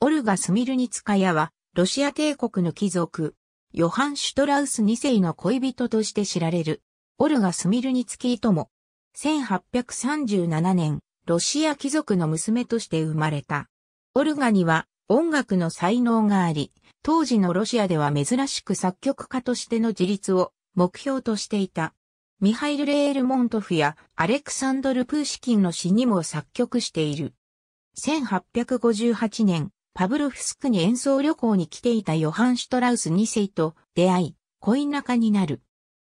オルガ・スミルニツカヤは、ロシア帝国の貴族、ヨハン・シュトラウス2世の恋人として知られる、オルガ・スミルニツキーとも、1837年、ロシア貴族の娘として生まれた。オルガには音楽の才能があり、当時のロシアでは珍しく作曲家としての自立を目標としていた。ミハイル・レールモントフやアレクサンドル・プーシキンの詩にも作曲している。1858年、パブロフスクに演奏旅行に来ていたヨハン・シュトラウス2世と出会い、恋仲になる。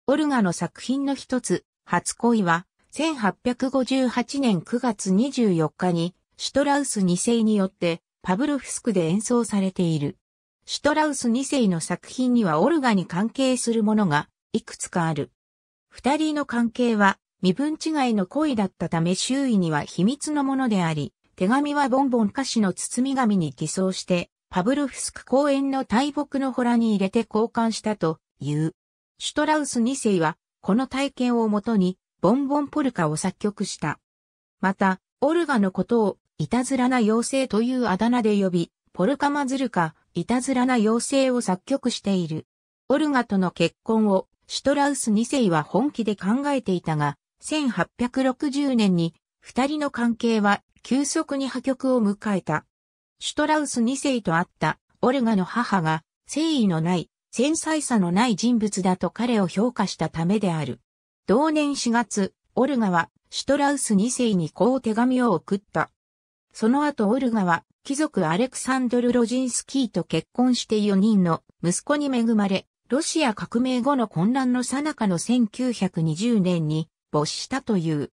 オルガの作品の一つ、初恋は、1858年9月24日に、シュトラウス2世によって、パブロフスクで演奏されている。シュトラウス2世の作品にはオルガに関係するものが、いくつかある。二人の関係は、身分違いの恋だったため周囲には秘密のものであり、手紙はボンボン歌詞の包み紙に偽装して、パブロフスク公園の大木の洞に入れて交換したという。シュトラウス2世は、この体験をもとに、ボンボンポルカを作曲した。また、オルガのことを、いたずらな妖精というあだ名で呼び、ポルカマズルカ、いたずらな妖精を作曲している。オルガとの結婚を、シュトラウス2世は本気で考えていたが、1860年に二人の関係は急速に破局を迎えた。シュトラウス二世と会ったオルガの母が誠意のない、繊細さのない人物だと彼を評価したためである。同年4月、オルガはシュトラウス二世にこう手紙を送った。その後オルガは貴族アレクサンドル・ロジンスキーと結婚して4人の息子に恵まれ、ロシア革命後の混乱の最中の1920年に没したという。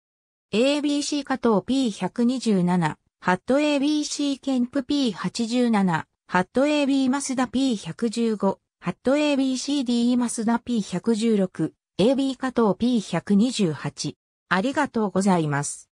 ABC 加藤 P127、ハット ABC ケンプ P87、ハット AB マスダ P115、ハット a b c d マスダ P116、AB 加藤 P128。ありがとうございます。